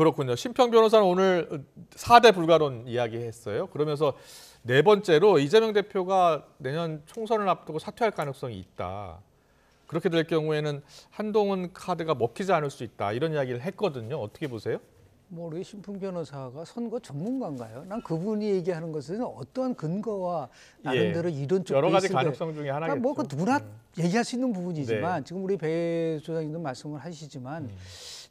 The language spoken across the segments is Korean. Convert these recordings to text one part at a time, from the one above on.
그렇군요. 심평 변호사는 오늘 4대 불가론 이야기했어요. 그러면서 네 번째로 이재명 대표가 내년 총선을 앞두고 사퇴할 가능성이 있다. 그렇게 될 경우에는 한동훈 카드가 먹히지 않을 수 있다. 이런 이야기를 했거든요. 어떻게 보세요? 뭐 우리 신풍 변호사가 선거 전문가인가요? 난 그분이 얘기하는 것은 어떠한 근거와 예. 나름대로 예, 이런 쪽도 여러 가지 가능성 중에 하나겠죠. 그러니까 뭐그 누구나 음. 얘기할 수 있는 부분이지만 네. 지금 우리 배 소장님도 말씀을 하시지만 음.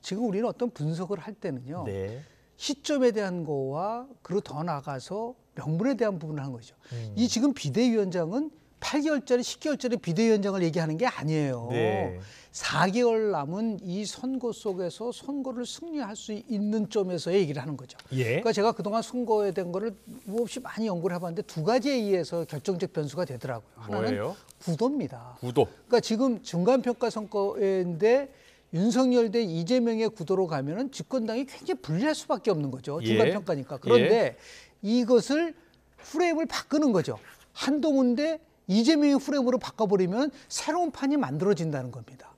지금 우리는 어떤 분석을 할 때는요. 네. 시점에 대한 거와 그리고 더 나가서 명분에 대한 부분을 한 거죠. 음. 이 지금 비대위원장은 8개월짜리, 10개월짜리 비대위원장을 얘기하는 게 아니에요. 네. 4개월 남은 이 선거 속에서 선거를 승리할 수 있는 점에서 얘기를 하는 거죠. 예. 그러니까 제가 그동안 선거에 대한 거를 무없이 많이 연구를 해봤는데 두 가지에 의해서 결정적 변수가 되더라고요. 하나는 뭐예요? 구도입니다. 구도. 그러니까 지금 중간평가 선거인데 윤석열 대 이재명의 구도로 가면은 집권당이 굉장히 불리할 수밖에 없는 거죠. 예. 중간평가니까. 그런데 예. 이것을 프레임을 바꾸는 거죠. 한동훈 대 이재명의 후렴으로 바꿔버리면 새로운 판이 만들어진다는 겁니다.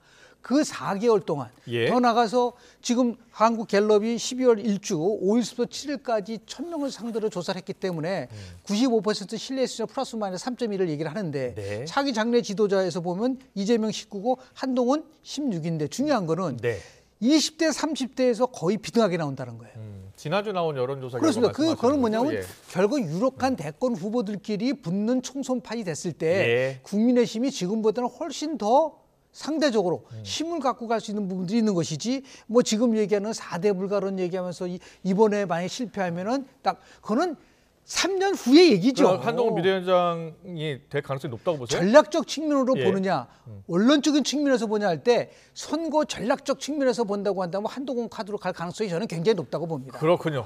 그 4개월 동안 예. 더 나가서 지금 한국 갤럽이 12월 1주 5일부터 7일까지 1000명을 상대로 조사를 했기 때문에 음. 95% 신뢰 수준 플러스 마이너스 3.1을 얘기를 하는데 네. 차기 장례 지도자에서 보면 이재명 19고 한동훈 16인데 중요한 거는 네. 20대 30대에서 거의 비등하게 나온다는 거예요. 음. 지난주 나온 여론조사 그렇습니다. 그, 그건 뭐냐면 예. 결국 유력한 대권 후보들끼리 붙는 총선판이 됐을 때 예. 국민의힘이 지금보다는 훨씬 더 상대적으로 음. 힘을 갖고 갈 수 있는 부분들이 있는 것이지 뭐 지금 얘기하는 사대 불가론 얘기하면서 이, 이번에 만약 실패하면은 딱 그거는 3년 후의 얘기죠. 한동훈 비대위원장이 될 가능성이 높다고 보세요? 전략적 측면으로 예. 보느냐, 음. 원론적인 측면에서 보냐 할 때 선거 전략적 측면에서 본다고 한다면 한동훈 카드로 갈 가능성이 저는 굉장히 높다고 봅니다. 그렇군요.